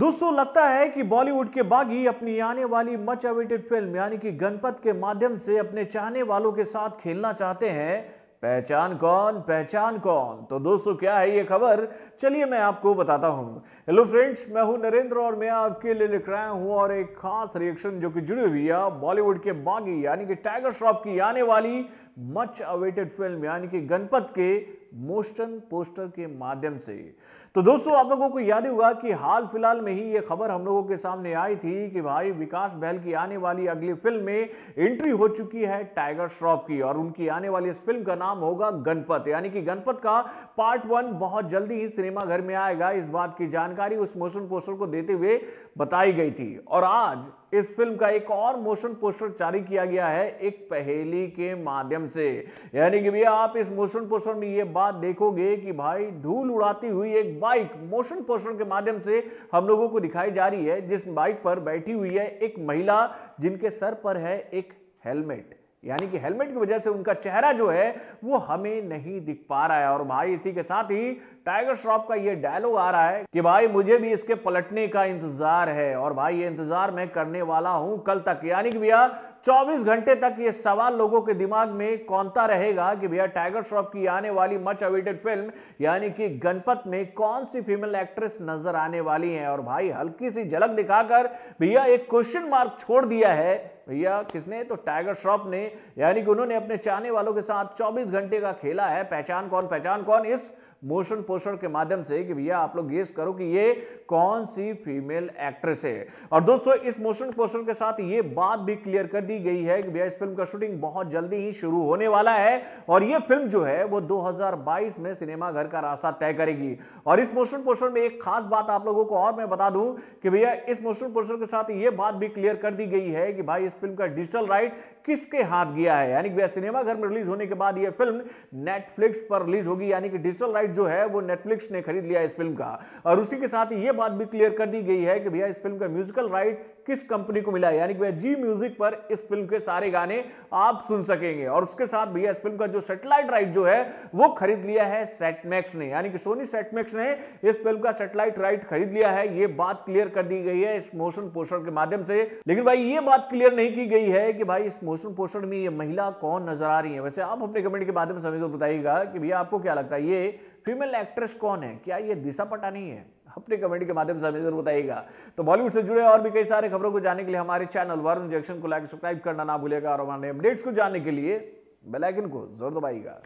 दोस्तों लगता है कि बॉलीवुड के बागी अपनी आने वाली मच अवेटेड फिल्म यानी कि गणपत के माध्यम से अपने चाहने वालों के साथ खेलना चाहते हैं पहचान कौन पहचान कौन तो दोस्तों क्या है ये खबर चलिए मैं आपको बताता हूँ हेलो फ्रेंड्स मैं हूँ नरेंद्र और मैं आपके लिए लिख रहा हूँ और एक खास रिएक्शन जो कि जुड़ी हुई है बॉलीवुड के बागी यानी कि टाइगर श्रॉफ की आने वाली मच अवेटेड फिल्म यानी कि गणपत के मोशन पोस्टर के माध्यम से तो दोस्तों आप लोगों को याद होगा कि हाल फिलहाल में ही यह खबर हम लोगों के सामने आई थी कि भाई विकास बहल की आने वाली अगली फिल्म में एंट्री हो चुकी है टाइगर श्रॉफ की और उनकी आने वाली इस फिल्म का नाम होगा गणपत यानी कि गणपत का पार्ट वन बहुत जल्दी ही सिनेमाघर में आएगा इस बात की जानकारी उस मोशन पोस्टर को देते हुए बताई गई थी और आज इस फिल्म का एक और मोशन पोस्टर जारी किया गया है एक पहेली के माध्यम से यानी कि भैया आप इस मोशन पोस्टर में ये बात देखोगे कि भाई धूल उड़ाती हुई एक बाइक मोशन पोस्टर के माध्यम से हम लोगों को दिखाई जा रही है जिस बाइक पर बैठी हुई है एक महिला जिनके सर पर है एक हेलमेट यानी कि हेलमेट की वजह से उनका चेहरा जो है वो हमें नहीं दिख पा रहा है और भाई इसी के साथ ही टाइगर श्रॉफ का ये डायलॉग आ रहा है कि भाई मुझे भी इसके पलटने का इंतजार है और भाई ये इंतजार मैं करने वाला हूं कल तक यानी कि भैया 24 घंटे तक ये सवाल लोगों के दिमाग में कौनता रहेगा कि भैया टाइगर श्रॉफ की आने वाली मच अवेटेड फिल्म यानी कि गणपत में कौन सी फीमेल एक्ट्रेस नजर आने वाली हैं और भाई हल्की सी झलक दिखाकर भैया एक क्वेश्चन मार्क छोड़ दिया है भैया किसने तो टाइगर श्रॉफ ने यानी कि उन्होंने अपने चाहने वालों के साथ चौबीस घंटे का खेला है पहचान कौन पहचान कौन इस मोशन पोषण के माध्यम से कि भैया आप लोग गेस करो कि ये कौन सी फीमेल एक्ट्रेस है और दोस्तों इस मोशन पोषण के साथ ये बात भी क्लियर कर दी गई है कि भैया इस फिल्म का शूटिंग बहुत जल्दी ही शुरू होने वाला है और ये फिल्म जो है वो 2022 में सिनेमा घर का रास्ता तय करेगी और इस मोशन पोषण में एक खास बात आप लोगों को और मैं बता दूं कि भैया इस मोशन पोषण के साथ ये बात भी क्लियर कर दी गई है कि भाई इस फिल्म का डिजिटल राइट किसके हाथ गया है यानी कि भैया घर में रिलीज होने के बाद यह फिल्म नेटफ्लिक्स पर रिलीज होगी यानी कि डिजिटल राइट जो है वो नेटफ्लिक्स ने खरीद लिया इस फिल्म का और उसी के साथ ये बात भी क्लियर कर दी गई है कि भैया इस फिल्म का म्यूजिकल राइट किस कंपनी को मिला यानी कि भैया जी म्यूजिक पर इस फिल्म के सारे गाने आप सुन सकेंगे और उसके साथ भैया इस फिल्म का जो सेटेलाइट राइट जो है वो खरीद लिया है सेटमैक्स ने यानी कि सोनी सेटमैक्स ने इस फिल्म का सेटेलाइट राइट खरीद लिया है ये बात क्लियर कर दी गई है इस मोशन पोस्टर के माध्यम से लेकिन भाई ये बात क्लियर नहीं की गई है कि भाई इस मोशन पोस्टर में ये महिला कौन नजर आ रही है वैसे आप अपने कमेंट के माध्यम से हमें बताइएगा कि भैया आपको क्या लगता है ये फीमेल एक्ट्रेस कौन है क्या ये दिशा पटानी है अपने कमेंट के माध्यम से हमें जरूर बताइएगा तो बॉलीवुड से जुड़े और भी कई सारे खबरों को जानने के लिए हमारे चैनल वरुण जंक्शन को लाइक सब्सक्राइब करना ना भूलेगा और हमारे अपडेट्स को जानने के लिए बेलाइकन को जरूर दबाइएगा